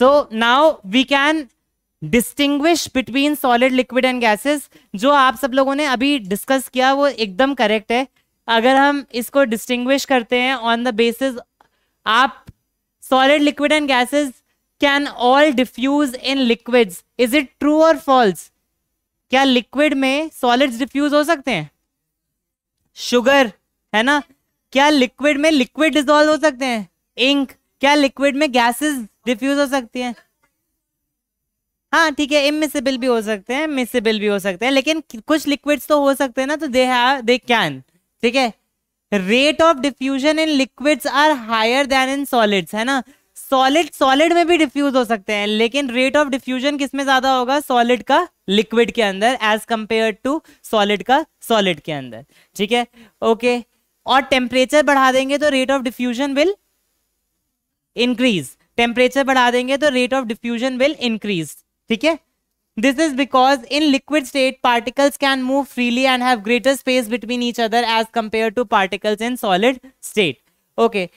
So now we can distinguish between solid liquid and gases जो आप सब लोगों ने अभी डिस्कस किया वो एकदम करेक्ट है अगर हम इसको डिस्टिंग्विश करते हैं ऑन द बेसिस आप solid liquid and gases can all diffuse in liquids is it true और फॉल्स क्या लिक्विड में सॉलिड्स डिफ्यूज हो सकते हैं शुगर है ना क्या लिक्विड में लिक्विड डिजॉल्व हो सकते हैं इंक क्या लिक्विड में गैसेस डिफ्यूज हो सकती है हाँ ठीक है इमिसिबल भी हो सकते हैं मिसिबल भी हो सकते हैं लेकिन कुछ लिक्विड्स तो हो सकते हैं ना तो दे दे कैन ठीक है rate of diffusion in liquids are higher than in solids है ना सॉलिड सॉलिड में भी डिफ्यूज हो सकते हैं लेकिन रेट ऑफ डिफ्यूजन किसमें ज्यादा होगा सॉलिड का लिक्विड के अंदर एज कंपेयर टू सॉलिड का सॉलिड के अंदर ठीक है ओके और टेम्परेचर बढ़ा देंगे तो rate of diffusion will increase temperature बढ़ा देंगे तो rate of diffusion will increase ठीक है this is because in liquid state particles can move freely and have greater space between each other as compare to particles in solid state okay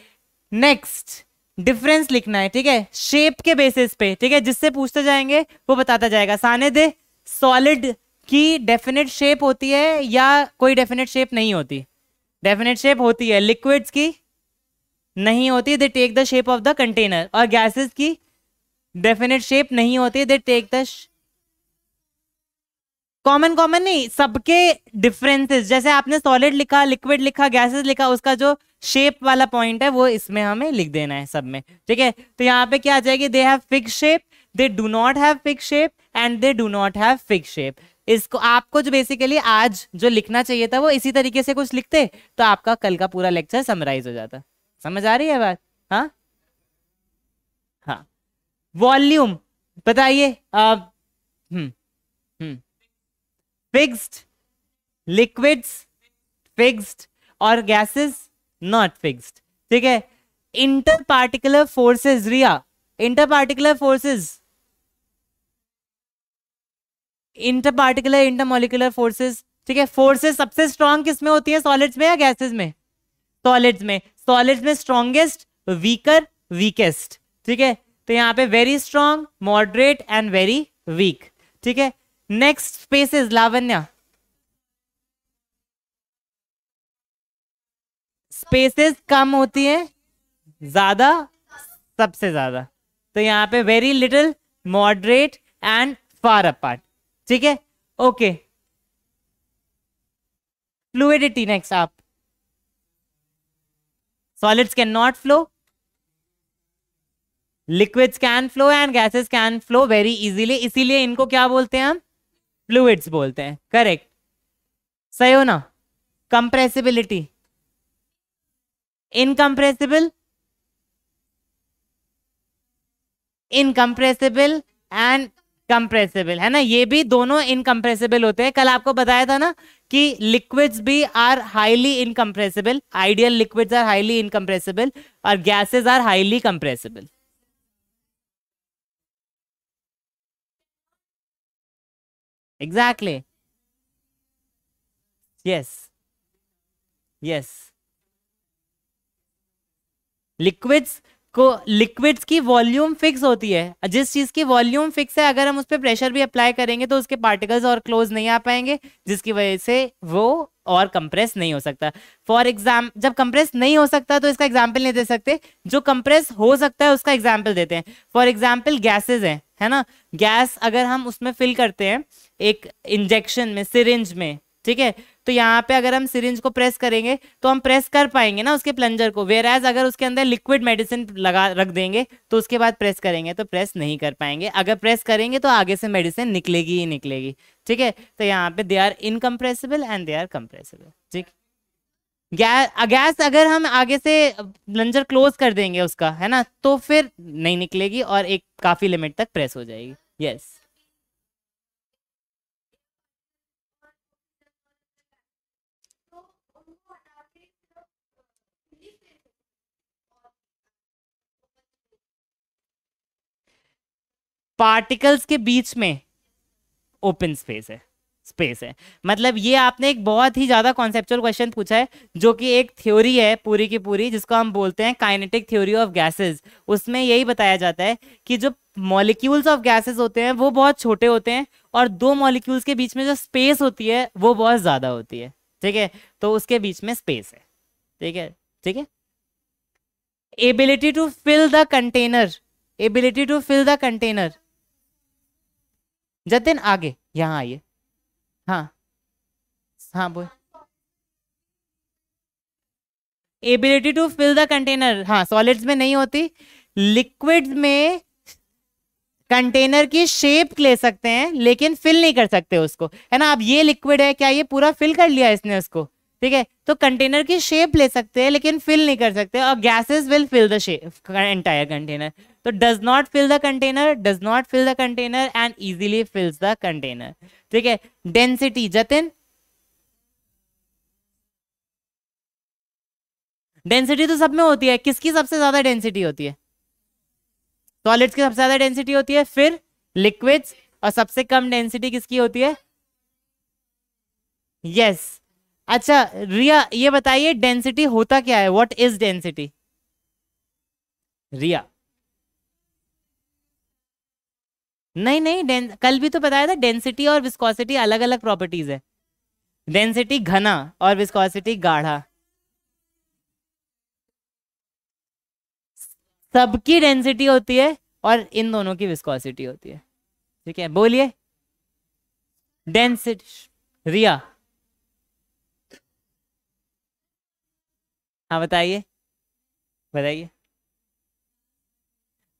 next difference लिखना है ठीक है shape के basis पे ठीक है जिससे पूछते जाएंगे वो बताता जाएगा सानिध्य सॉलिड की डेफिनेट शेप होती है या कोई डेफिनेट शेप नहीं होती डेफिनेट शेप होती है लिक्विड्स की नहीं होती they take the shape of the container और गैसेस की डेफिनेट शेप नहीं होती they take the common common नहीं सबके डिफरेंसेस जैसे आपने सॉलिड लिखा लिक्विड लिखा गैसेस लिखा उसका जो शेप वाला पॉइंट है वो इसमें हमें लिख देना है सब में ठीक है तो यहाँ पे क्या आ जाएगी they have fix shape they do not have fix shape and they do not have fix shape इसको आपको जो बेसिकली आज जो लिखना चाहिए था वो इसी तरीके से कुछ लिखते तो आपका कल का पूरा लेक्चर समराइज हो जाता समझ आ रही है बात हाँ हाँ वॉल्यूम बताइए आप hmm hmm fixed liquids fixed और गैसेस नॉट फिक्स्ड ठीक है inter particular forces Riya inter particular forces inter particular inter molecular forces ठीक है फोर्सेज सबसे स्ट्रांग किसमें होती है सॉलिड्स में या गैसेज में सॉलिड्स में सॉलिड में स्ट्रॉन्गेस्ट वीकर वीकेस्ट ठीक है तो यहाँ पे very strong moderate and very weak ठीक है next space is Lavanya spaces कम होती है ज्यादा सबसे ज्यादा तो यहाँ पे very little moderate and far apart ठीक है ओके फ्लूडिटी नेक्स्ट आप solids cannot flow liquids can flow and gases can flow very easily इसीलिए इनको क्या बोलते हैं हम फ्लूइड्स बोलते हैं करेक्ट सही हो ना compressibility incompressible incompressible and compressible है ना ये भी दोनों इनकम्प्रेसिबल होते हैं कल आपको बताया था ना कि लिक्विड्स भी are highly incompressible ideal liquids are highly incompressible और gases are highly compressible exactly yes yes liquids को लिक्विड्स की वॉल्यूम फिक्स होती है जिस चीज की वॉल्यूम फिक्स है अगर हम उस पर प्रेशर भी अप्लाई करेंगे तो उसके पार्टिकल्स और क्लोज नहीं आ पाएंगे जिसकी वजह से वो और कंप्रेस नहीं हो सकता फॉर एग्जाम जब कंप्रेस नहीं हो सकता तो इसका एग्जाम्पल नहीं दे सकते जो कंप्रेस हो सकता है उसका एग्जाम्पल देते हैं फॉर एग्जाम्पल गैसेज है है ना गैस अगर हम उसमें फिल करते हैं एक इंजेक्शन में सिरिंज में ठीक है तो यहाँ पे अगर हम सिरिंज को प्रेस करेंगे तो हम प्रेस कर पाएंगे ना उसके प्लंजर को वेर एज अगर उसके अंदर लिक्विड मेडिसिन लगा रख देंगे तो उसके बाद प्रेस करेंगे तो प्रेस नहीं कर पाएंगे अगर प्रेस करेंगे तो आगे से मेडिसिन निकलेगी ही निकलेगी ठीक है तो यहाँ पे they are incompressible and they are compressible ठीक गैस अगर हम आगे से प्लंजर क्लोज कर देंगे उसका है ना तो फिर नहीं निकलेगी और एक काफी लिमिट तक प्रेस हो जाएगी यस yes. पार्टिकल्स के बीच में ओपन स्पेस है स्पेस है मतलब ये आपने एक बहुत ही ज़्यादा कॉन्सेप्चुअल क्वेश्चन पूछा है जो कि एक थ्योरी है पूरी की पूरी जिसको हम बोलते हैं काइनेटिक थ्योरी ऑफ गैसेस उसमें यही बताया जाता है कि जो मॉलिक्यूल्स ऑफ गैसेस होते हैं वो बहुत छोटे होते हैं और दो मॉलिक्यूल्स के बीच में जो स्पेस होती है वो बहुत ज़्यादा होती है ठीक है तो उसके बीच में स्पेस है ठीक है ठीक है ability to fill the container ability to fill the container Jatin आगे यहाँ आइए हाँ हाँ बोल ability to fill the container हाँ सॉलिड्स में नहीं होती लिक्विड में कंटेनर की शेप ले सकते हैं लेकिन फिल नहीं कर सकते उसको है ना अब ये लिक्विड है क्या ये पूरा फिल कर लिया इसने उसको ठीक है तो कंटेनर की शेप ले सकते हैं लेकिन फिल नहीं कर सकते और gases will fill the shape entire container तो does not fill the container does not fill the container and easily fills the container ठीक है डेंसिटी जतिन डेंसिटी तो सब में होती है किसकी सबसे ज्यादा डेंसिटी होती है सॉलिड्स की सबसे ज्यादा डेंसिटी होती है फिर लिक्विड्स और सबसे कम डेंसिटी किसकी होती है यस yes. अच्छा रिया ये बताइए डेंसिटी होता क्या है व्हाट इज डेंसिटी रिया नहीं नहीं कल भी तो बताया था डेंसिटी और विस्कोसिटी अलग अलग प्रॉपर्टीज है डेंसिटी घना और विस्कोसिटी गाढ़ा सबकी डेंसिटी होती है और इन दोनों की विस्कोसिटी होती है ठीक है बोलिए डेंसिटी रिया हाँ बताइए बताइए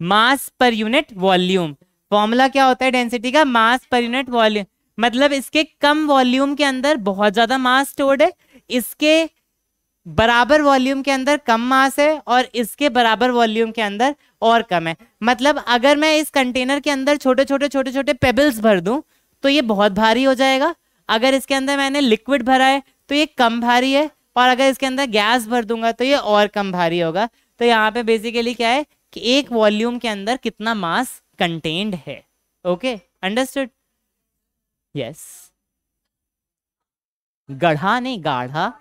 मास पर यूनिट वॉल्यूम फॉर्मूला क्या होता है डेंसिटी का मास पर यूनिट वॉल्यूम मतलब इसके कम वॉल्यूम के अंदर बहुत ज्यादा मास स्टोर्ड है इसके बराबर वॉल्यूम के अंदर कम मास है और इसके बराबर वॉल्यूम के अंदर और कम है मतलब अगर मैं इस कंटेनर के अंदर छोटे छोटे छोटे छोटे पेबल्स भर दूं तो ये बहुत भारी हो जाएगा अगर इसके अंदर मैंने लिक्विड भरा है तो ये कम भारी है और अगर इसके अंदर गैस भर दूंगा तो ये और कम भारी होगा तो यहाँ पे बेसिकली क्या है कि एक वॉल्यूम के अंदर कितना मास कंटेन्ड है ओके अंडरस्टूड यस गढ़ा नहीं गाढ़ा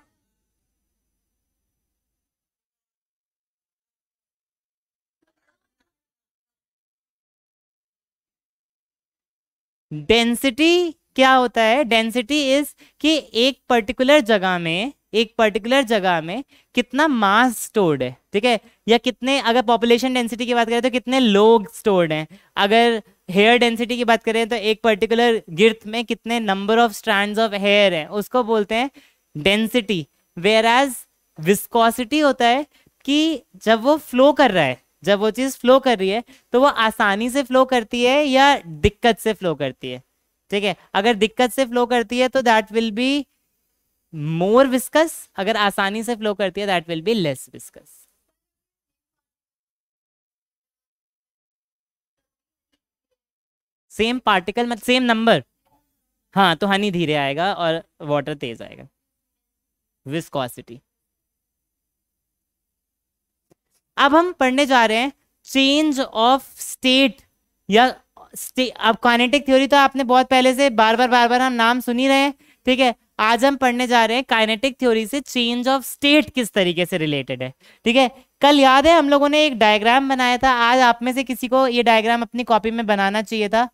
डेंसिटी क्या होता है डेंसिटी इज कि एक पर्टिकुलर जगह में एक पर्टिकुलर जगह में कितना मास स्टोर्ड है ठीक है या कितने अगर पॉपुलेशन डेंसिटी की बात करें तो कितने लोग स्टोर्ड हैं अगर हेयर डेंसिटी की बात करें तो एक पर्टिकुलर गिर्थ में कितने number of strand of hair है उसको बोलते हैं डेंसिटी वेयर एज विस्कोसिटी होता है कि जब वो फ्लो कर रहा है जब वो चीज़ फ्लो कर रही है तो वो आसानी से फ्लो करती है या दिक्कत से फ्लो करती है ठीक है अगर दिक्कत से फ्लो करती है तो that will be more viscous अगर आसानी से फ्लो करती है that will be less viscous same particle मतलब सेम नंबर हाँ तो हनी धीरे आएगा और वाटर तेज आएगा विस्कोसिटी अब हम पढ़ने जा रहे हैं चेंज ऑफ स्टेट या स्टे अब क्वानेटिक थ्योरी तो आपने बहुत पहले से बार बार बार बार हम नाम सुनी रहे हैं ठीक है आज हम पढ़ने जा रहे हैं काइनेटिक थ्योरी से चेंज ऑफ स्टेट किस तरीके से रिलेटेड है ठीक है कल याद है हम लोगों ने एक डायग्राम बनाया था आज आप में से किसी को ये डायग्राम अपनी कॉपी में बनाना चाहिए था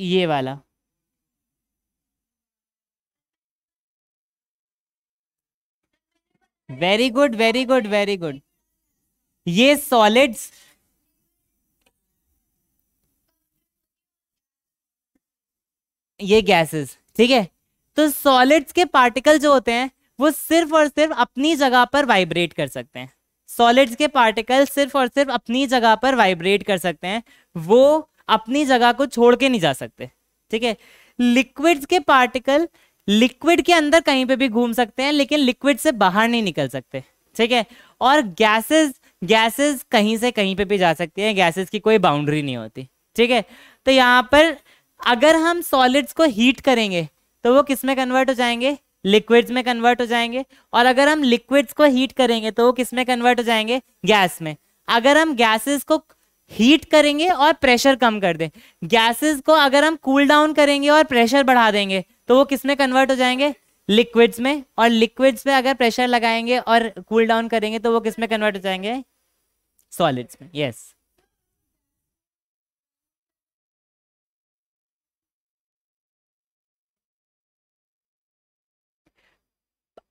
ये वाला very good very good very good ये सॉलिड्स ये गैसेस ठीक है तो सॉलिड्स के पार्टिकल जो होते हैं वो सिर्फ और सिर्फ अपनी जगह पर वाइब्रेट कर सकते हैं सॉलिड्स के पार्टिकल सिर्फ और सिर्फ अपनी जगह पर वाइब्रेट कर सकते हैं वो अपनी जगह को छोड़ के नहीं जा सकते ठीक है लिक्विड्स के पार्टिकल लिक्विड के अंदर कहीं पे भी घूम सकते हैं लेकिन लिक्विड से बाहर नहीं निकल सकते ठीक है और गैसेस गैसेस कहीं से कहीं पे भी जा सकती हैं गैसेस की कोई बाउंड्री नहीं होती ठीक है तो यहाँ पर अगर हम सॉलिड्स को हीट करेंगे तो वो किस में कन्वर्ट हो जाएंगे लिक्विड्स में कन्वर्ट हो जाएंगे और अगर हम लिक्विड्स को हीट करेंगे तो वो किस में कन्वर्ट हो जाएंगे गैस में अगर हम गैसेस को हीट करेंगे और प्रेशर कम कर दें गैसेस को अगर हम कूल डाउन करेंगे और प्रेशर बढ़ा देंगे तो वो किस में कन्वर्ट हो जाएंगे लिक्विड्स में और लिक्विड्स में अगर प्रेशर लगाएंगे और कूल cool डाउन करेंगे तो वो किस में कन्वर्ट हो जाएंगे सॉलिड्स में यस yes.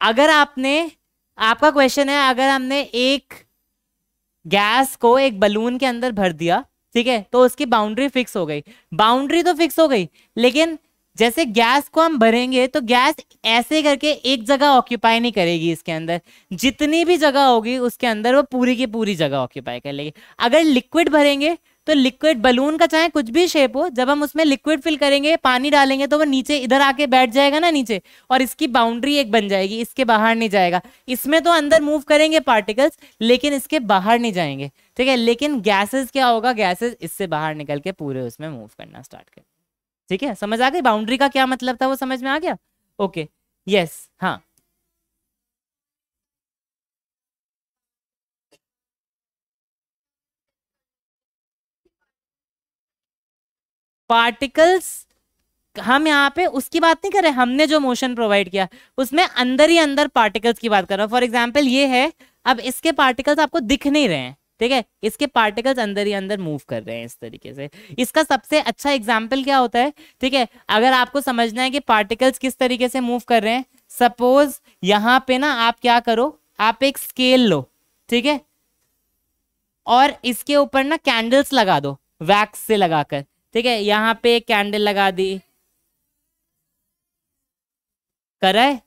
अगर आपने आपका क्वेश्चन है अगर हमने एक गैस को एक बलून के अंदर भर दिया ठीक है तो उसकी बाउंड्री फिक्स हो गई बाउंड्री तो फिक्स हो गई लेकिन जैसे गैस को हम भरेंगे तो गैस ऐसे करके एक जगह ऑक्यूपाई नहीं करेगी इसके अंदर जितनी भी जगह होगी उसके अंदर वो पूरी की पूरी जगह ऑक्यूपाई कर लेगी अगर लिक्विड भरेंगे तो लिक्विड बलून का चाहे कुछ भी शेप हो जब हम उसमें लिक्विड फिल करेंगे पानी डालेंगे तो वो नीचे इधर आके बैठ जाएगा ना नीचे और इसकी बाउंड्री एक बन जाएगी इसके बाहर नहीं जाएगा इसमें तो अंदर मूव करेंगे पार्टिकल्स लेकिन इसके बाहर नहीं जाएंगे ठीक है लेकिन गैसेस क्या होगा गैसेस इससे बाहर निकल के पूरे उसमें मूव करना स्टार्ट कर ठीक है समझ आ गई बाउंड्री का क्या मतलब था वो समझ में आ गया ओके यस हाँ पार्टिकल्स हम यहाँ पे उसकी बात नहीं कर रहे हमने जो मोशन प्रोवाइड किया उसमें अंदर ही अंदर पार्टिकल्स की बात कर रहा हूँ फॉर एग्जाम्पल ये है अब इसके पार्टिकल्स आपको दिख नहीं रहे हैं ठीक है इसके पार्टिकल्स अंदर ही अंदर मूव कर रहे हैं इस तरीके से इसका सबसे अच्छा एग्जाम्पल क्या होता है ठीक है अगर आपको समझना है कि पार्टिकल्स किस तरीके से मूव कर रहे हैं सपोज यहाँ पे ना आप क्या करो आप एक स्केल लो ठीक है और इसके ऊपर ना कैंडल्स लगा दो वैक्स से लगाकर ठीक है यहाँ पे कैंडल लगा दी कर रहा है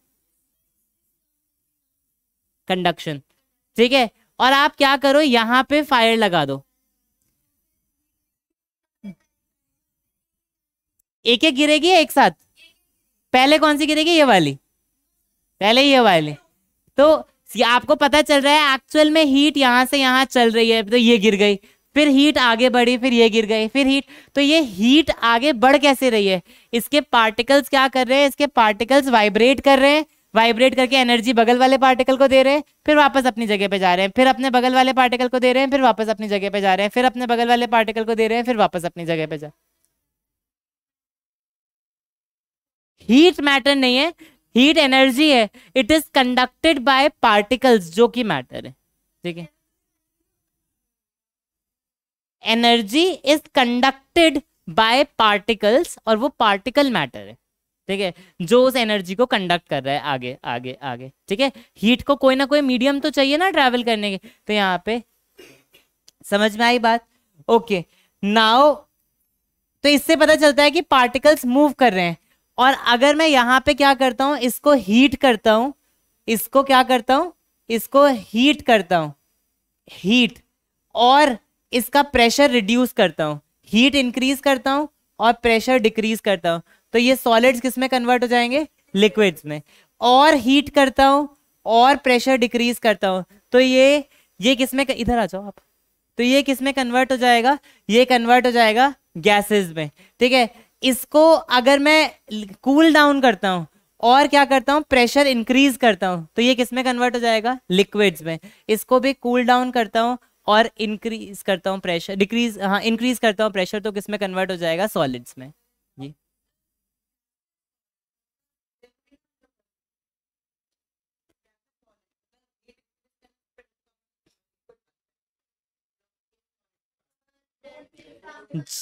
कंडक्शन ठीक है और आप क्या करो यहाँ पे फायर लगा दो एक एक गिरेगी एक साथ पहले कौन सी गिरेगी ये वाली पहले ये वाली तो आपको पता चल रहा है एक्चुअल में हीट यहां से यहां चल रही है तो ये गिर गई फिर हीट आगे बढ़ी फिर ये गिर गई फिर हीट तो ये हीट आगे बढ़ कैसे रही है इसके पार्टिकल्स क्या कर रहे हैं इसके पार्टिकल्स वाइब्रेट कर रहे हैं वाइब्रेट करके एनर्जी बगल वाले पार्टिकल को दे रहे हैं फिर वापस अपनी जगह पे जा रहे हैं फिर अपने बगल वाले पार्टिकल को दे रहे हैं फिर वापस अपनी जगह पे जा रहे हैं फिर अपने बगल वाले पार्टिकल को दे रहे हैं फिर वापस अपनी जगह पे जा हीट मैटर नहीं है हीट एनर्जी है it is conducted by particles जो कि मैटर है ठीक है energy is conducted by particles और वो पार्टिकल मैटर है ठीक है जो उस एनर्जी को कंडक्ट कर रहा है आगे आगे आगे ठीक है हीट को कोई ना कोई मीडियम तो चाहिए ना ट्रेवल करने के तो यहाँ पे समझ में आई बात ओके नाउ तो इससे पता चलता है कि पार्टिकल्स मूव कर रहे हैं और अगर मैं यहाँ पे क्या करता हूँ इसको हीट करता हूँ इसको क्या करता हूँ इसको हीट करता हूँ हीट और इसका प्रेशर रिड्यूस करता हूँ हीट इंक्रीज करता हूँ और प्रेशर डिक्रीज करता हूँ तो ये सॉलिड्स किस में कन्वर्ट हो जाएंगे लिक्विड्स में और हीट करता हूँ और प्रेशर डिक्रीज करता हूँ तो ये ये किस में इधर आ जाओ आप तो ये किस में कन्वर्ट हो जाएगा ये कन्वर्ट हो जाएगा गैसेस में ठीक है इसको अगर मैं कूल डाउन करता हूँ और क्या करता हूँ प्रेशर इंक्रीज करता हूँ तो ये किस में कन्वर्ट हो जाएगा लिक्विड्स में इसको भी कूल cool डाउन करता हूँ और इंक्रीज करता हूँ प्रेशर डिक्रीज हाँ इंक्रीज करता हूँ प्रेशर तो किस में कन्वर्ट हो जाएगा सॉलिड्स में जी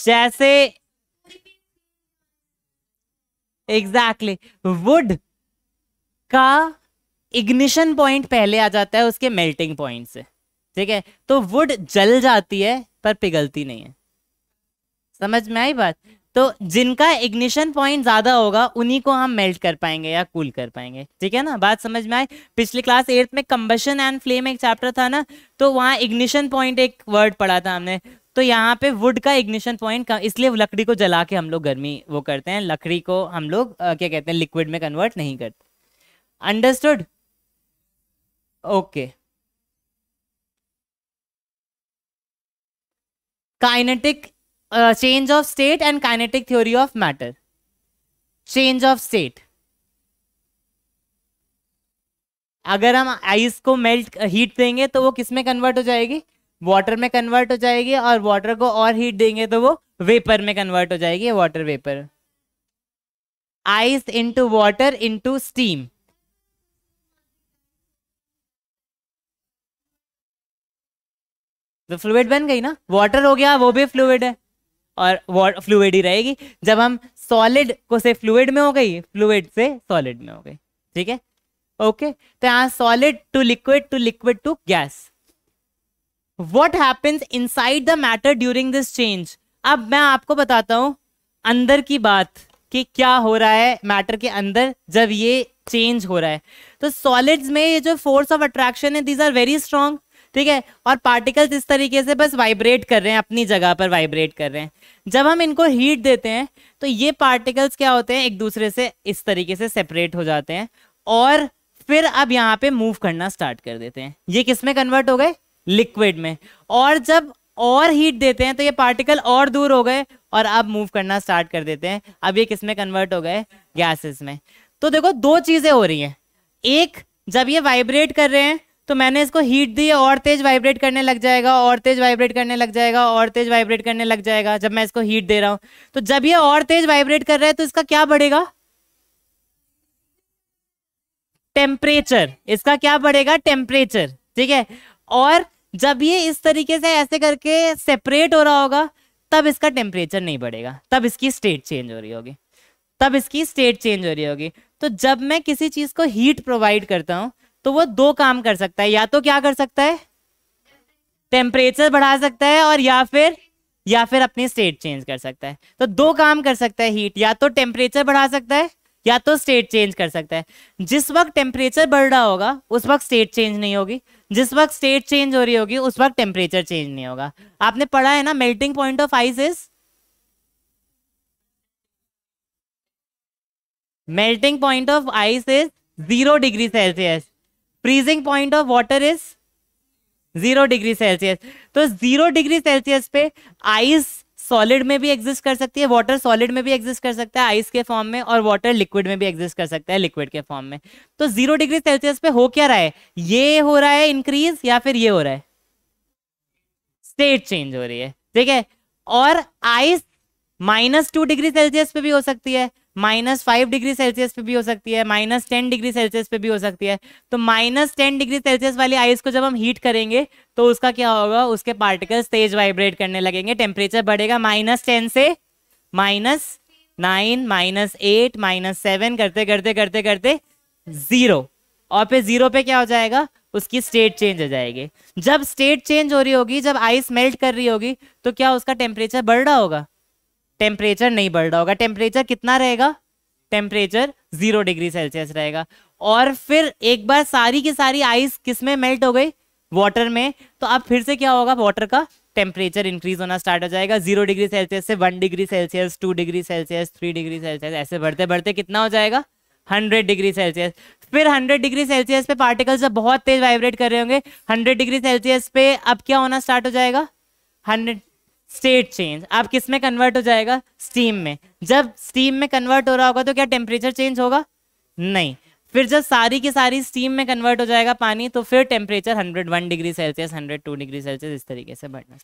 जैसे एग्जैक्टली exactly, वुड का इग्निशन पॉइंट पहले आ जाता है उसके मेल्टिंग पॉइंट से ठीक है तो वुड जल जाती है पर पिघलती नहीं है समझ में आई बात तो जिनका इग्निशन पॉइंट ज्यादा होगा उन्हीं को हम मेल्ट कर पाएंगे या कूल कर पाएंगे ठीक है ना बात समझ में आई पिछले क्लास एट्थ में कम्बशन एंड फ्लेम एक चैप्टर था ना तो वहां इग्निशन पॉइंट एक वर्ड पढ़ा था हमने तो यहाँ पे वुड का इग्निशन पॉइंट इसलिए लकड़ी को जला के हम लोग गर्मी वो करते हैं लकड़ी को हम लोग क्या कहते हैं लिक्विड में कन्वर्ट नहीं करते understood okay okay. Kinetic change of state and kinetic theory of matter change of state अगर हम आइस को मेल्ट हीट uh, देंगे तो वो किस में कन्वर्ट हो जाएगी वाटर में कन्वर्ट हो जाएगी और वाटर को और हीट देंगे तो वो वेपर में कन्वर्ट हो जाएगी water vapour ice into water into steam वो फ्लूड बन गई ना वाटर हो गया वो भी फ्लूड है और फ्लूड ही रहेगी जब हम सॉलिड को से फ्लूड में हो गई फ्लूड से सॉलिड में हो गई ठीक है ओके तो यहाँ solid to liquid to liquid to gas what happens inside the matter during this change अब मैं आपको बताता हूँ अंदर की बात कि क्या हो रहा है मैटर के अंदर जब ये चेंज हो रहा है तो सॉलिड्स में ये जो फोर्स ऑफ अट्रैक्शन है दीज आर वेरी स्ट्रॉन्ग ठीक है और पार्टिकल्स इस तरीके से बस वाइब्रेट कर रहे हैं अपनी जगह पर वाइब्रेट कर रहे हैं जब हम इनको हीट देते हैं तो ये पार्टिकल्स क्या होते हैं एक दूसरे से इस तरीके से सेपरेट हो जाते हैं और फिर अब यहाँ पे मूव करना स्टार्ट कर देते हैं ये किस में कन्वर्ट हो गए लिक्विड में और जब और हीट देते हैं तो ये पार्टिकल और दूर हो गए और अब मूव करना स्टार्ट कर देते हैं अब ये किस में कन्वर्ट हो गए गैसेस में तो देखो दो चीजें हो रही हैं एक जब ये वाइब्रेट कर रहे हैं तो मैंने इसको हीट दी और तेज वाइब्रेट करने लग जाएगा और तेज वाइब्रेट करने लग जाएगा और तेज वाइब्रेट करने लग जाएगा जब मैं इसको हीट दे रहा हूं तो जब ये और तेज वाइब्रेट कर रहा है तो इसका क्या बढ़ेगा टेम्परेचर इसका क्या बढ़ेगा टेम्परेचर ठीक है और जब ये इस तरीके से ऐसे करके सेपरेट हो रहा होगा तब इसका टेम्परेचर नहीं बढ़ेगा तब इसकी स्टेट चेंज हो रही होगी तब इसकी स्टेट चेंज हो रही होगी तो जब मैं किसी चीज़ को हीट प्रोवाइड करता हूं तो वो दो काम कर सकता है या तो क्या कर सकता है टेम्परेचर बढ़ा सकता है और या फिर या फिर अपनी स्टेट चेंज कर सकता है तो दो काम कर सकता है हीट या तो टेम्परेचर बढ़ा सकता है या तो स्टेट चेंज कर सकता है जिस वक्त टेम्परेचर बढ़ रहा होगा उस वक्त स्टेट चेंज नहीं होगी जिस वक्त स्टेट चेंज हो रही होगी उस वक्त टेम्परेचर चेंज नहीं होगा आपने पढ़ा है ना melting point of ice is melting point of ice is zero degree Celsius freezing point of water is zero degree Celsius तो जीरो डिग्री सेल्सियस पे आइस सॉलिड में भी एग्जिस्ट कर सकती है वाटर सॉलिड में भी एग्जिस्ट कर सकता है आइस के फॉर्म में और वाटर लिक्विड में भी एग्जिस्ट कर सकता है लिक्विड के फॉर्म में तो जीरो डिग्री सेल्सियस पे हो क्या रहा है ये हो रहा है इंक्रीज या फिर ये हो रहा है स्टेट चेंज हो रही है ठीक है और ice minus two degree Celsius पे भी हो सकती है माइनस फाइव डिग्री सेल्सियस पे भी हो सकती है माइनस टेन डिग्री सेल्सियस पे भी हो सकती है तो माइनस टेन डिग्री सेल्सियस वाली आइस को जब हम हीट करेंगे तो उसका क्या होगा उसके पार्टिकल्स तेज वाइब्रेट करने लगेंगे टेम्परेचर बढ़ेगा माइनस टेन से minus nine minus eight minus seven करते करते करते करते जीरो और फिर जीरो पे क्या हो जाएगा उसकी स्टेट चेंज हो जाएगी जब स्टेट चेंज हो रही होगी जब आइस मेल्ट कर रही होगी तो क्या उसका टेम्परेचर बढ़ रहा होगा टेम्परेचर नहीं बढ़ रहा होगा टेम्परेचर कितना रहेगा टेम्परेचर जीरो डिग्री सेल्सियस रहेगा और फिर एक बार सारी की सारी आइस किस में मेल्ट हो गई वाटर में तो अब फिर से क्या होगा वाटर का टेम्परेचर इंक्रीज होना स्टार्ट हो जाएगा जीरो डिग्री सेल्सियस से one degree Celsius two degree Celsius three degree Celsius ऐसे बढ़ते बढ़ते कितना हो जाएगा हंड्रेड डिग्री सेल्सियस फिर हंड्रेड डिग्री सेल्सियस पे पार्टिकल्स जब बहुत तेज वाइब्रेट कर रहे होंगे हंड्रेड डिग्री सेल्सियस पे अब क्या होना स्टार्ट हो जाएगा हंड्रेड स्टेट चेंज आप किस में कन्वर्ट हो जाएगा स्टीम में जब स्टीम में कन्वर्ट हो रहा होगा तो क्या टेम्परेचर चेंज होगा नहीं फिर जब सारी की सारी स्टीम में कन्वर्ट हो जाएगा पानी तो फिर temperature 101 degree Celsius 102 degree Celsius इस तरीके से बढ़ना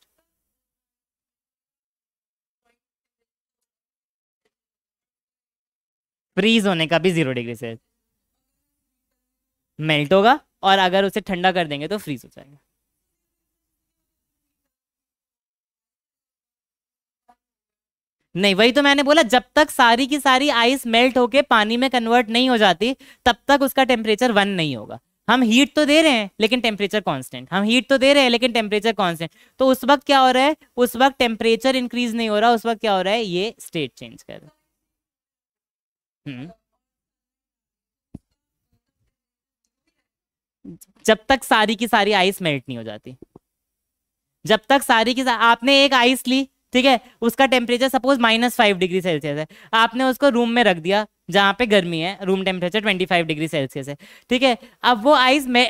फ्रीज होने का भी जीरो डिग्री सेल्सियस मेल्ट होगा और अगर उसे ठंडा कर देंगे तो फ्रीज हो जाएगा नहीं वही तो मैंने बोला जब तक सारी की सारी आइस मेल्ट होके पानी में कन्वर्ट नहीं हो जाती तब तक उसका टेम्परेचर वन नहीं होगा हम हीट तो दे रहे हैं लेकिन टेम्परेचर कांस्टेंट हम हीट तो दे रहे हैं लेकिन टेम्परेचर कांस्टेंट तो उस वक्त क्या हो रहा है उस वक्त टेम्परेचर इंक्रीज नहीं हो रहा उस वक्त क्या हो रहा है ये स्टेट चेंज कर रहा हम्म। जब तक सारी की सारी आइस मेल्ट नहीं हो जाती जब तक सारी की सा... आपने एक आइस ली ठीक है उसका temperature suppose minus five degree Celsius है आपने उसको रूम में रख दिया जहाँ पे गर्मी है room temperature twenty five degree Celsius है ठीक है अब वो आइस में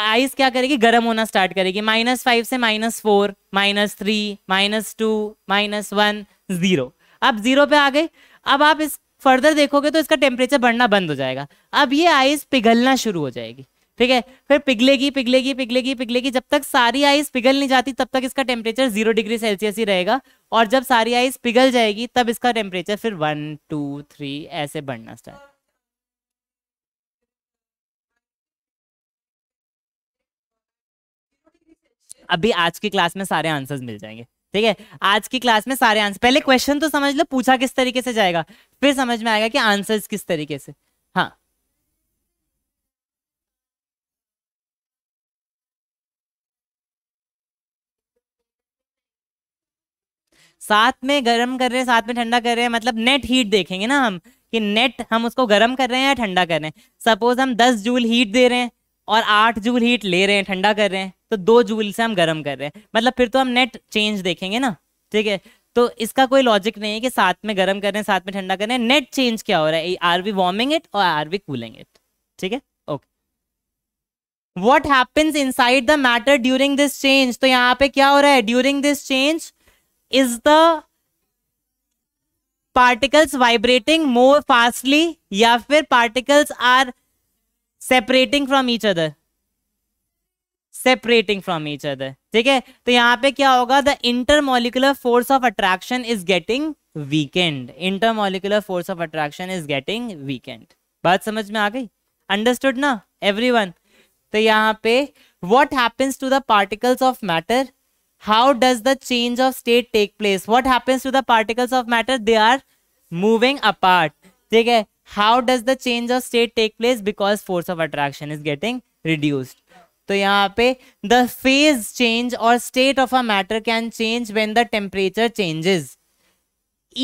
आइस क्या करेगी गर्म होना स्टार्ट करेगी माइनस फाइव से minus four minus three minus two minus one zero अब जीरो पे आ गए अब आप इस फर्दर देखोगे तो इसका टेम्परेचर बढ़ना बंद हो जाएगा अब ये आइस पिघलना शुरू हो जाएगी ठीक है फिर पिघलेगी पिघलेगी पिघलेगी पिघलेगी जब तक सारी आइस पिघल नहीं जाती तब तक इसका टेम्परेचर जीरो डिग्री सेल्सियस ही रहेगा और जब सारी आइस पिघल जाएगी तब इसका टेम्परेचर फिर वन टू थ्री ऐसे बढ़ना स्टार्ट अभी आज की क्लास में सारे आंसर्स मिल जाएंगे ठीक है आज की क्लास में सारे आंसर पहले क्वेश्चन तो समझ लो पूछा किस तरीके से जाएगा फिर समझ में आएगा कि आंसर्स किस तरीके से हाँ साथ में गर्म कर रहे हैं साथ में ठंडा कर रहे हैं मतलब नेट हीट देखेंगे ना हम कि नेट हम उसको गर्म कर रहे हैं या ठंडा कर रहे हैं सपोज हम दस जूल हीट दे रहे हैं और आठ जूल हीट ले रहे हैं ठंडा कर रहे हैं तो दो जूल से हम गर्म कर रहे हैं मतलब फिर तो हम नेट चेंज देखेंगे ना ठीक है तो इसका कोई लॉजिक नहीं है कि साथ में गर्म कर रहे हैं साथ में ठंडा कर रहे हैं नेट चेंज क्या हो रहा है आर वी वार्मिंग इट और आर वी कूलिंग इट ठीक है okay what happens inside the matter during this change तो यहाँ पे क्या हो रहा है during this change is the particles vibrating more fastly या फिर particles are separating from each other separating from each other ठीक है तो यहां पे क्या होगा the intermolecular force of attraction is getting weakened intermolecular force of attraction is getting weakened बात समझ में आ गई अंडरस्टूड ना एवरी वन तो यहाँ पे what happens to the particles of matter how does the change of state take place what happens to the particles of matter they are moving apart ठीक है how does the change of state take place because force of attraction is getting reduced तो यहाँ पे the phase change or state of a matter can change when the temperature changes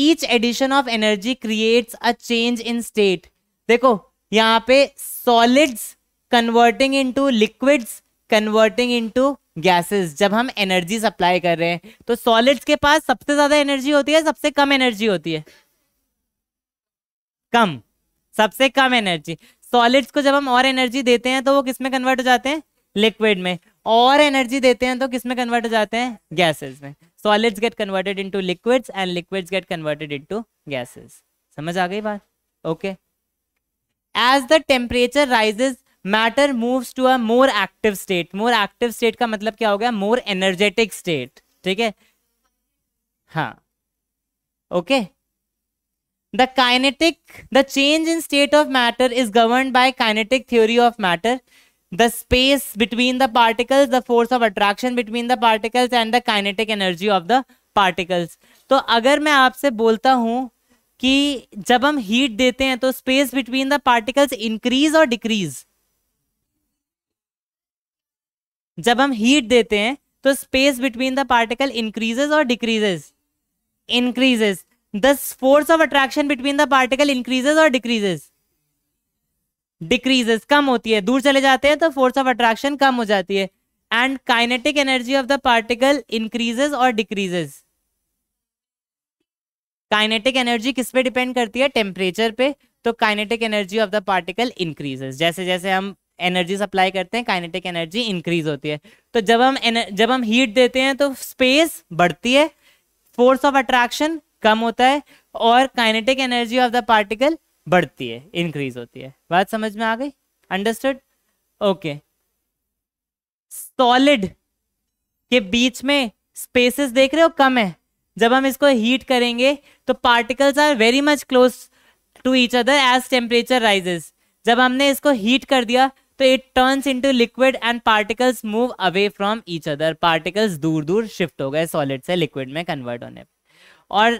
each addition of energy creates a change in state देखो यहाँ पे solids converting into liquids converting into gases जब हम energy supply कर रहे हैं तो solids के पास सबसे ज्यादा एनर्जी होती है सबसे कम एनर्जी होती है कम सबसे कम एनर्जी सॉलिड्स को जब हम और एनर्जी देते हैं तो वो किसमें कन्वर्ट हो जाते हैं लिक्विड में और एनर्जी देते हैं तो किसमें कन्वर्ट हो जाते हैं गैसेस में solids get converted into liquids and liquids get converted into gases समझ आ गई बात okay as the temperature rises matter moves to a more active state more active state का मतलब क्या हो गया मोर एनर्जेटिक स्टेट ठीक है हाँ okay the kinetic the change in state of matter is govern by kinetic theory of matter the space between the particle the force of attraction between the particles and the kinetic energy of the particles तो अगर मैं आपसे बोलता हूं कि जब हम heat देते हैं तो space between the particles increase और डिक्रीज जब हम हीट देते हैं तो space between the particle increases और decreases increases the force of attraction between the particle increases और डिक्रीजेस डिक्रीजेस कम होती है दूर चले जाते हैं तो फोर्स ऑफ अट्रैक्शन कम हो जाती है and kinetic energy of the particle increases और डिक्रीजेस काइनेटिक एनर्जी किस पे डिपेंड करती है टेम्परेचर पे तो kinetic energy of the particle increases जैसे जैसे हम एनर्जी सप्लाई करते हैं काइनेटिक एनर्जी इंक्रीज होती है तो जब हम जब हम हीट देते हैं तो स्पेस बढ़ती है फोर्स ऑफ अट्रैक्शन कम होता है और kinetic energy of the particle बढ़ती है इंक्रीज होती है बात समझ में आ गई अंडरस्टूड ओके सॉलिड के बीच में स्पेसेस देख रहे हो कम है जब हम इसको हीट करेंगे तो particles are very much close to each other as temperature rises जब हमने इसको हीट कर दिया तो it turns into liquid and particles move away from each other particles दूर दूर शिफ्ट हो गए सॉलिड से लिक्विड में कन्वर्ट होने और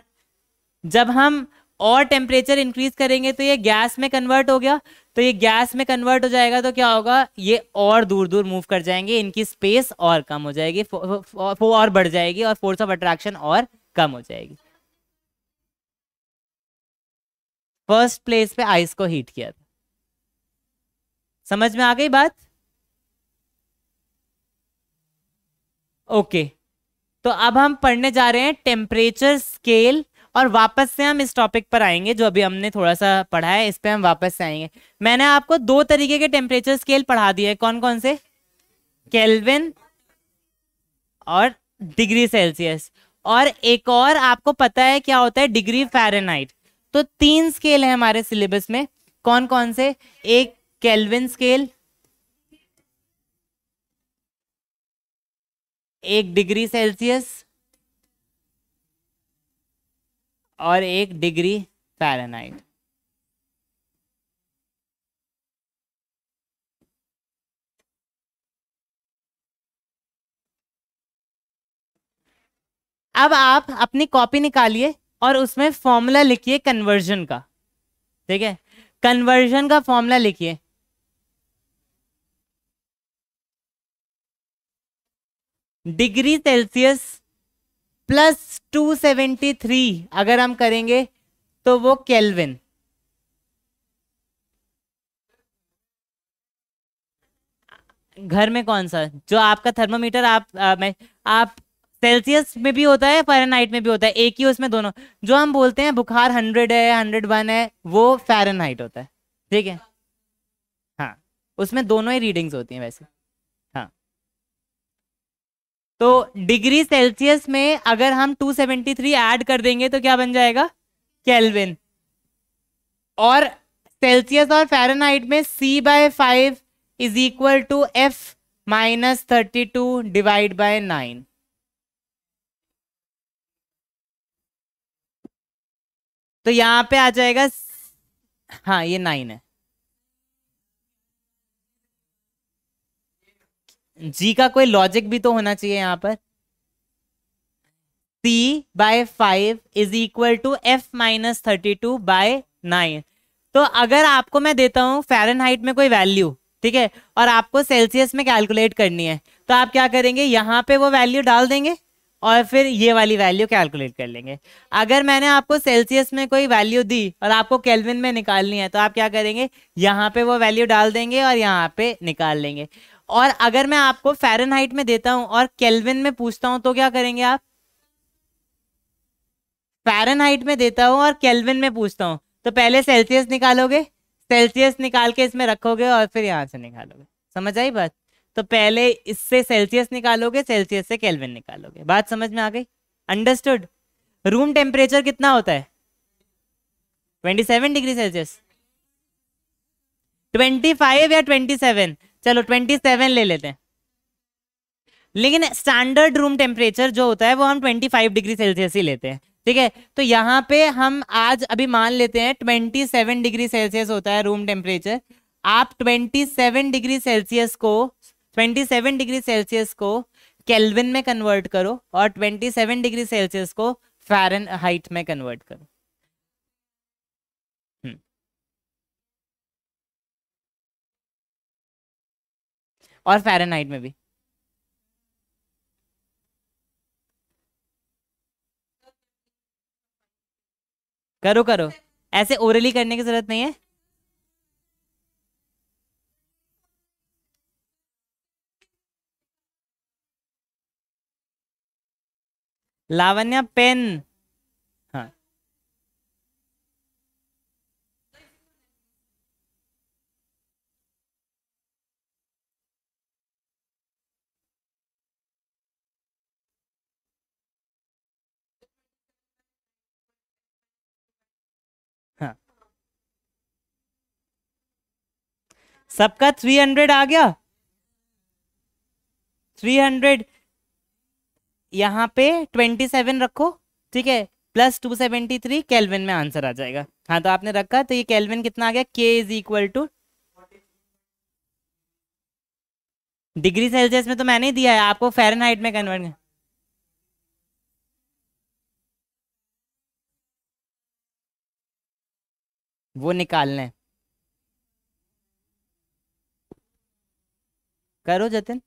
जब हम और टेम्परेचर इंक्रीज करेंगे तो ये गैस में कन्वर्ट हो गया तो ये गैस में कन्वर्ट हो जाएगा तो क्या होगा ये और दूर दूर मूव कर जाएंगे इनकी स्पेस और कम हो जाएगी फो, फो, फो और बढ़ जाएगी और फोर्स ऑफ अट्रैक्शन और कम हो जाएगी फर्स्ट प्लेस पे आइस को हीट किया था समझ में आ गई बात ओके तो अब हम पढ़ने जा रहे हैं टेम्परेचर स्केल और वापस से हम इस टॉपिक पर आएंगे जो अभी हमने थोड़ा सा पढ़ा है इस पर हम वापस से आएंगे मैंने आपको दो तरीके के टेम्परेचर स्केल पढ़ा दिए कौन कौन से केल्विन और डिग्री सेल्सियस और एक और आपको पता है क्या होता है डिग्री फ़ारेनहाइट तो तीन स्केल है हमारे सिलेबस में कौन कौन से एक केल्विन स्केल एक डिग्री सेल्सियस और एक डिग्री फ़ारेनहाइट अब आप अपनी कॉपी निकालिए और उसमें फॉर्मूला लिखिए कन्वर्जन का ठीक है कन्वर्जन का फॉर्मूला लिखिए डिग्री सेल्सियस प्लस 273 अगर हम करेंगे तो वो केल्विन घर में कौन सा जो आपका थर्मोमीटर आप आ, मैं आप सेल्सियस में भी होता है फ़ारेनहाइट में भी होता है एक ही उसमें दोनों जो हम बोलते हैं बुखार हंड्रेड है हंड्रेड वन है वो फ़ारेनहाइट होता है ठीक है हाँ उसमें दोनों ही रीडिंग्स होती हैं वैसे तो डिग्री सेल्सियस में अगर हम 273 ऐड कर देंगे तो क्या बन जाएगा केल्विन और सेल्सियस और फेरनाइट में C by five is equal to F minus thirty two divide by nine तो यहां पे आ जाएगा हाँ ये नाइन है जी का कोई लॉजिक भी तो होना चाहिए यहाँ पर C by five is equal to F minus thirty two by nine तो अगर आपको मैं देता हूँ फेरन में कोई वैल्यू ठीक है और आपको सेल्सियस में कैलकुलेट करनी है तो आप क्या करेंगे यहाँ पे वो वैल्यू डाल देंगे और फिर ये वाली वैल्यू कैलकुलेट कर लेंगे अगर मैंने आपको सेल्सियस में कोई वैल्यू दी और आपको केल्विन में निकालनी है तो आप क्या करेंगे यहाँ पे वो वैल्यू डाल देंगे और यहाँ पे निकाल लेंगे और अगर मैं आपको फेरनहाइट में देता हूं और केल्विन में पूछता हूं तो क्या करेंगे आप फेरनहाइट में देता हूं और केल्विन में पूछता हूं तो पहले सेल्सियस निकालोगे सेल्सियस निकाल के इसमें रखोगे और फिर यहां से निकालोगे समझ आई बात तो पहले इससे सेल्सियस निकालोगे सेल्सियस से केल्विन निकालोगे बात समझ में आ गई अंडरस्टूड रूम टेम्परेचर कितना होता है 27 डिग्री सेल्सियस 25 या 27 चलो ट्वेंटी सेवन ले लेते हैं लेकिन स्टैंडर्ड रूम टेम्परेचर जो होता है वो हम ट्वेंटी फाइव डिग्री सेल्सियस ही लेते हैं ठीक है तो यहाँ पे हम आज अभी मान लेते हैं ट्वेंटी सेवन डिग्री सेल्सियस होता है रूम टेम्परेचर आप ट्वेंटी सेवन डिग्री सेल्सियस को ट्वेंटी सेवन डिग्री सेल्सियस को केल्विन में कन्वर्ट करो और ट्वेंटी सेवन डिग्री सेल्सियस को फैरन हाइट में कन्वर्ट करो और फेरेनहाइट में भी करो करो ऐसे ओरली करने की जरूरत नहीं है लावण्या पेन सबका थ्री हंड्रेड आ गया थ्री हंड्रेड यहाँ पे ट्वेंटी सेवन रखो ठीक है plus two seventy three kelvin में आंसर आ जाएगा हाँ तो आपने रखा तो ये कैलविन कितना आ गया K is equal to degree Celsius में तो मैंने ही दिया है आपको फ़ारेनहाइट में कन्वर्ट कर वो निकालने करो जतिन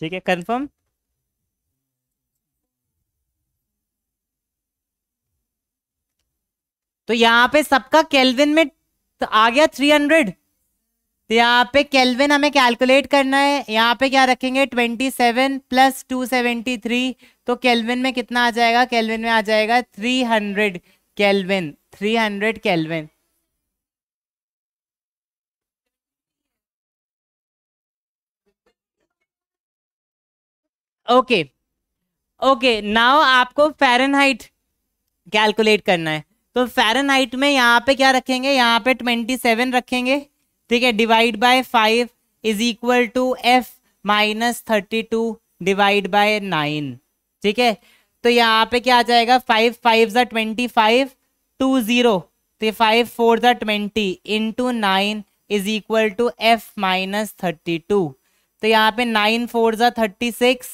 ठीक है कंफर्म तो यहां पे सबका केल्विन में तो आ गया थ्री हंड्रेड तो यहाँ पे केल्विन हमें कैलकुलेट करना है यहाँ पे क्या रखेंगे twenty seven plus two seventy three तो केल्विन में कितना आ जाएगा केल्विन में आ जाएगा three hundred kelvin three hundred kelvin okay okay now आपको फेरनहाइट कैलकुलेट करना है तो फेरनहाइट में यहाँ पे क्या रखेंगे यहाँ पे ट्वेंटी सेवन रखेंगे ठीक है divide by five is equal to F minus thirty two divide by nine ठीक है तो यहाँ पे क्या आ जाएगा फाइव फाइव जो twenty five two zero five four जो twenty into nine is equal to F minus thirty two तो यहाँ पे नाइन फोर जो थर्टी सिक्स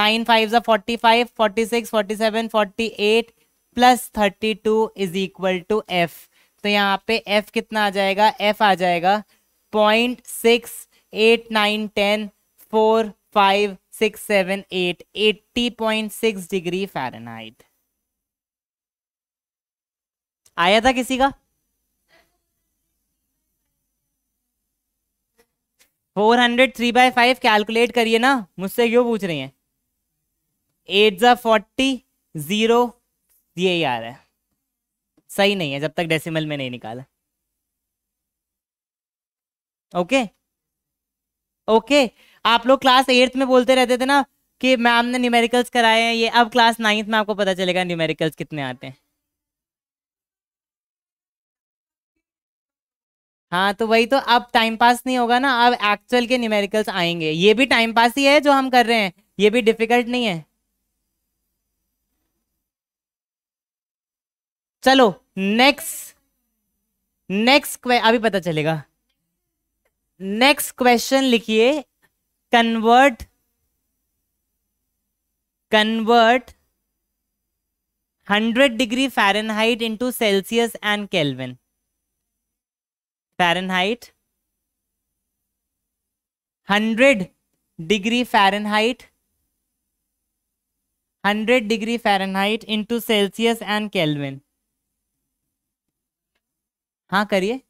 नाइन फाइव जो forty five forty six forty seven forty eight plus thirty two is equal to F तो यहाँ पे F कितना आ जाएगा एफ आ जाएगा point six eight nine ten four five six seven eight eighty point six degree Fahrenheit आया था किसी का four hundred three by five calculate करिए ना मुझसे क्यों पूछ रही हैं एट ज़ा फोर्टी ज़ीरो ये रहा है सही नहीं है जब तक डेसिमल में नहीं निकाला ओके ओके आप लोग क्लास एट्थ में बोलते रहते थे ना कि मैम ने न्यूमेरिकल्स कराए हैं ये अब क्लास नाइन्थ में आपको पता चलेगा न्यूमेरिकल्स कितने आते हैं हाँ तो वही तो अब टाइम पास नहीं होगा ना अब एक्चुअल के न्यूमेरिकल्स आएंगे ये भी टाइम पास ही है जो हम कर रहे हैं ये भी डिफिकल्ट नहीं है चलो नेक्स्ट नेक्स्ट अभी पता चलेगा नेक्स्ट क्वेश्चन लिखिए convert convert hundred degree Fahrenheit into Celsius and kelvin Fahrenheit hundred degree Fahrenheit hundred degree Fahrenheit into Celsius and kelvin हाँ करिए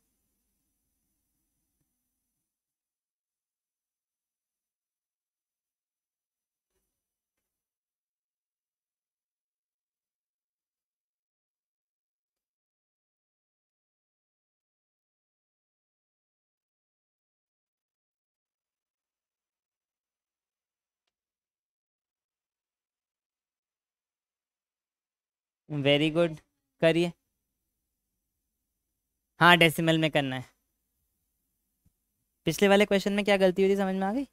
वेरी गुड करिए हाँ डेसिमल में करना है पिछले वाले क्वेश्चन में क्या गलती हुई थी समझ में आ गई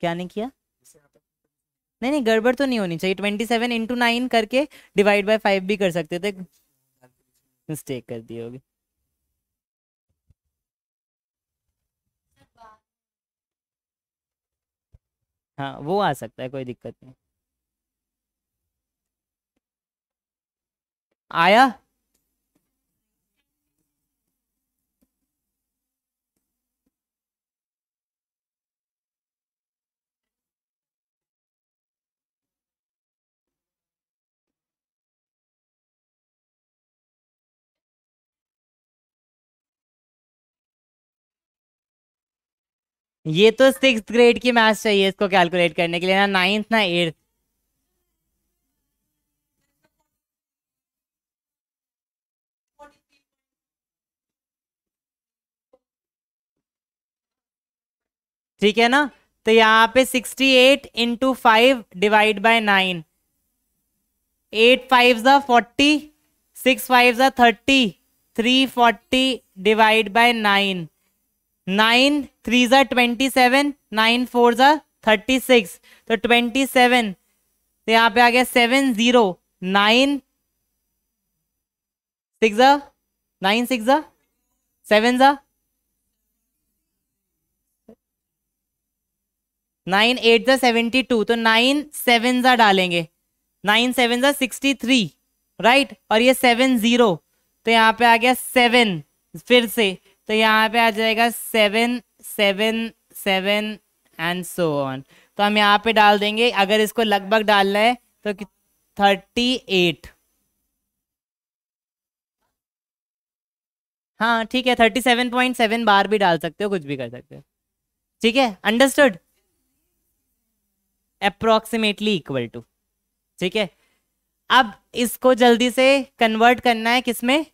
क्या नहीं किया नहीं नहीं गड़बड़ तो नहीं होनी चाहिए ट्वेंटी सेवन इंटू नाइन करके डिवाइड बाय फाइव भी कर सकते थे मिस्टेक कर दी होगी हाँ वो आ सकता है कोई दिक्कत नहीं आया ये तो सिक्स ग्रेड की मैथ्स चाहिए इसको कैलकुलेट करने के लिए ना नाइन्थ ना एट्थ ठीक है ना तो यहाँ पे 68 eight into five divide by nine eight five ज़ा फोर्टी सिक्स फाइव ज़ा thirty three forty divide by nine nine three ज़ा ट्वेंटी सेवन नाइन फोर ज़ा थर्टी सिक्स तो ट्वेंटी सेवन तो यहाँ पे आ गया सेवन ज़ीरो नाइन सिक्स ज़ा नाइन सिक्स ज़ा सेवन ज़ा नाइन एट ज़ा सेवेंटी टू तो नाइन सेवन ज़ा डालेंगे नाइन सेवन ज़ा सिक्सटी थ्री राइट और ये सेवन ज़ीरो तो यहाँ पे आ गया सेवन फिर से तो यहाँ पे आ जाएगा seven seven seven and so on तो हम यहाँ पे डाल देंगे अगर इसको लगभग डालना है तो थर्टी एट हाँ ठीक है थर्टी सेवन पॉइंट सेवन बार भी डाल सकते हो कुछ भी कर सकते हो ठीक है अंडरस्टूड अप्रोक्सीमेटली इक्वल टू ठीक है अब इसको जल्दी से कन्वर्ट करना है किसमें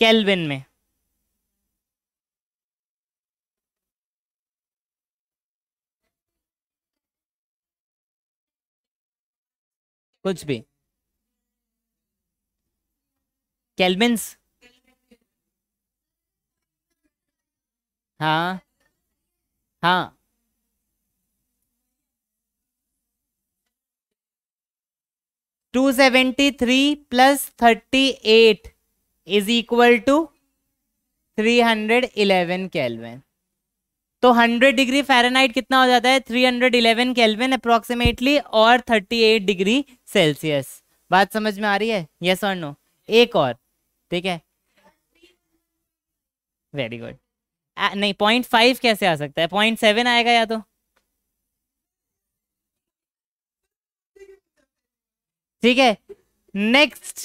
केल्विन में कुछ भी केल्विन्स हाँ हाँ two seventy three plus thirty eight is equal to three hundred eleven kelvin तो 100 डिग्री फ़ारेनहाइट कितना हो जाता है 311 केल्विन अप्रोक्सीमेटली और 38 डिग्री सेल्सियस बात समझ में आ रही है यस और नो एक और ठीक है वेरी गुड नहीं पॉइंट फाइव कैसे आ सकता है पॉइंट सेवन आएगा या तो ठीक है next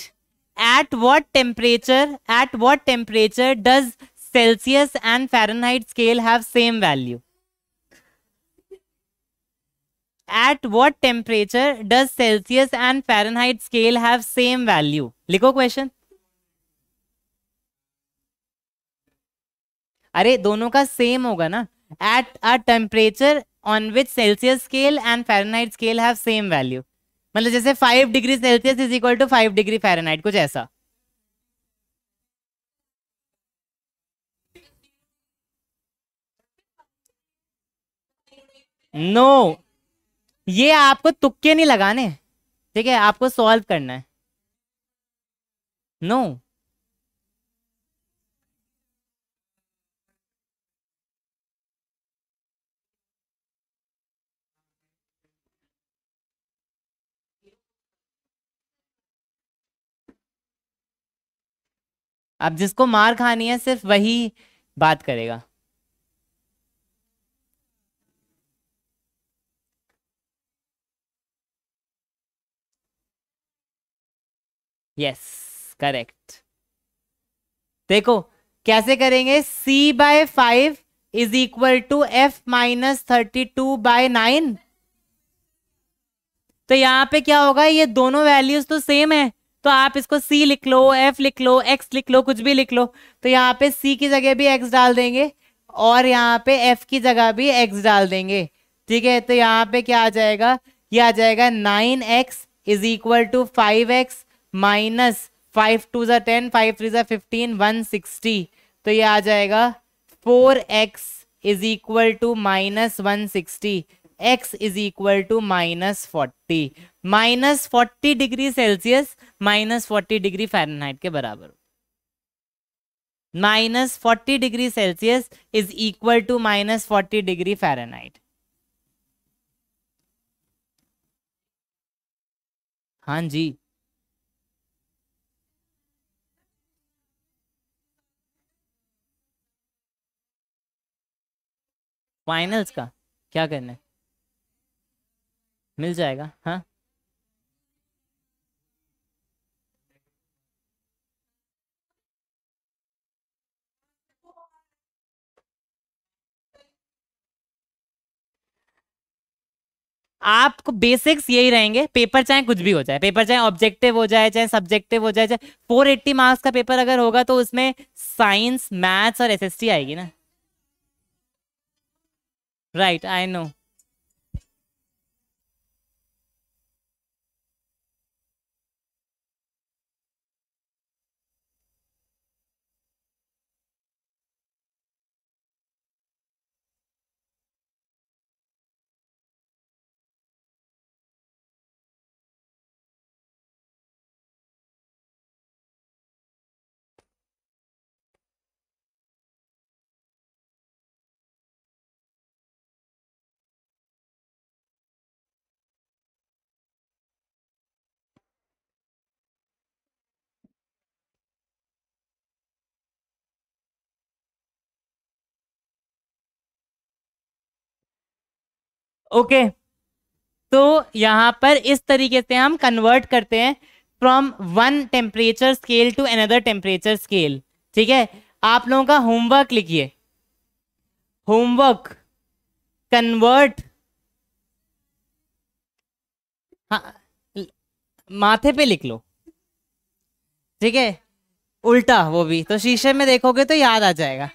at what temperature at what temperature does Celsius and Fahrenheit scale have same value at what temperature does Celsius and Fahrenheit scale have same value लिखो क्वेश्चन अरे दोनों का सेम होगा ना at a temperature on which Celsius scale and Fahrenheit scale have same value मतलब जैसे five degree Celsius is equal to five degree Fahrenheit कुछ ऐसा नो no. ये आपको तुक्के नहीं लगाने ठीक है आपको सॉल्व करना है नो no. अब जिसको मार खानी है सिर्फ वही बात करेगा यस करेक्ट देखो कैसे करेंगे c by five is equal to F minus thirty two by nine तो यहां पे क्या होगा ये दोनों वैल्यूज तो सेम है तो आप इसको सी लिख लो एफ लिख लो एक्स लिख लो कुछ भी लिख लो तो यहाँ पे सी की जगह भी एक्स डाल देंगे और यहाँ पे एफ की जगह भी एक्स डाल देंगे ठीक है तो यहाँ पे क्या आ जाएगा ये आ जाएगा nine x is equal to five x minus five two जो टेन फाइव थ्री जो फिफ्टीन वन सिक्सटी तो ये आ जाएगा four x is equal to minus one sixty x is equal to minus forty minus forty degree Celsius minus forty degree Fahrenheit के बराबर minus forty degree Celsius is equal to minus forty degree Fahrenheit हाँ जी finals का क्या करना है मिल जाएगा हाँ आपको बेसिक्स यही रहेंगे पेपर चाहे कुछ भी हो जाए पेपर चाहे ऑब्जेक्टिव हो जाए चाहे सब्जेक्टिव हो जाए चाहे फोर एट्टी मार्क्स का पेपर अगर होगा तो उसमें साइंस मैथ्स और एसएसटी आएगी ना राइट आई नो ओके तो यहाँ पर इस तरीके से हम कन्वर्ट करते हैं from one temperature scale to another temperature scale ठीक है आप लोगों का होमवर्क लिखिए होमवर्क हाँ, कन्वर्ट माथे पे लिख लो ठीक है उल्टा वो भी तो शीशे में देखोगे तो याद आ जाएगा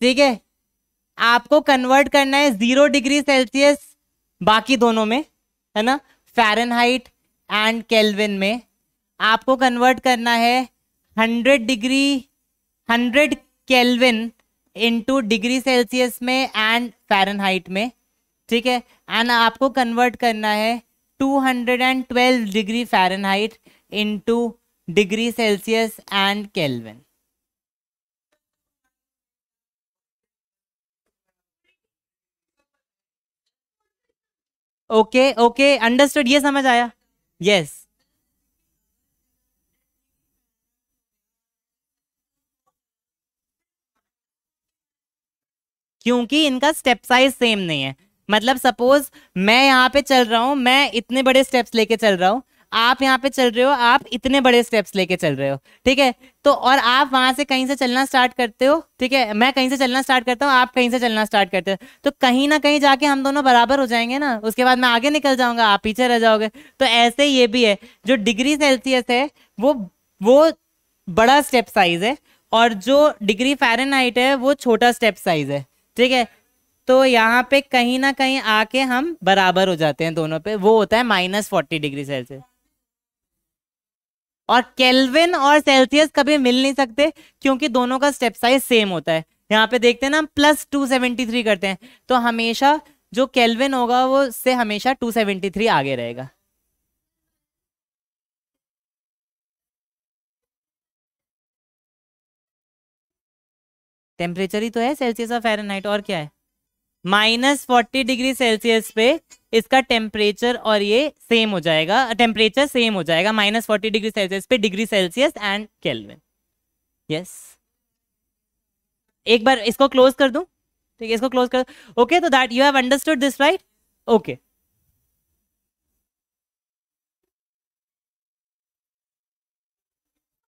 ठीक है आपको कन्वर्ट करना है जीरो डिग्री सेल्सियस बाकी दोनों में है ना फ़ारेनहाइट एंड केल्विन में आपको कन्वर्ट करना है hundred degree hundred kelvin into degree Celsius में एंड फ़ारेनहाइट में ठीक है एंड आपको कन्वर्ट करना है two hundred and twelve degree Fahrenheit into degree Celsius and kelvin okay okay understood ये समझ आया यस yes. क्योंकि इनका स्टेप साइज सेम नहीं है मतलब सपोज मैं यहाँ पे चल रहा हूँ मैं इतने बड़े स्टेप्स लेके चल रहा हूँ आप यहाँ पे चल रहे हो आप इतने बड़े स्टेप्स लेके चल रहे हो ठीक है तो और आप वहां से कहीं से चलना स्टार्ट करते हो ठीक है मैं कहीं से चलना स्टार्ट करता हूँ आप कहीं से चलना स्टार्ट करते हो तो कहीं ना कहीं जाके हम दोनों बराबर हो जाएंगे ना उसके बाद मैं आगे निकल जाऊंगा आप पीछे रह जाओगे तो ऐसे ये भी है जो डिग्री सेल्सियस है वो वो बड़ा स्टेप साइज है और जो डिग्री फेरन है वो छोटा स्टेप साइज है ठीक है तो यहाँ पे कहीं ना कहीं आके हम बराबर हो जाते हैं दोनों पे वो होता है माइनस फोर्टी डिग्री सेल्सियस और केल्विन और सेल्सियस कभी मिल नहीं सकते क्योंकि दोनों का स्टेप साइज सेम होता है यहाँ पे देखते हैं ना हम प्लस टू सेवेंटी थ्री करते हैं तो हमेशा जो केल्विन होगा वो से हमेशा टू सेवेंटी थ्री आगे रहेगा टेम्परेचर ही तो है सेल्सियस और फेरनहाइट और क्या है माइनस फोर्टी डिग्री सेल्सियस पे इसका टेम्परेचर और ये सेम हो जाएगा टेम्परेचर सेम हो जाएगा माइनस फोर्टी डिग्री सेल्सियस पे degree Celsius and kelvin yes एक बार इसको क्लोज कर दूं ठीक है इसको क्लोज कर ओके तो that you have understood this right okay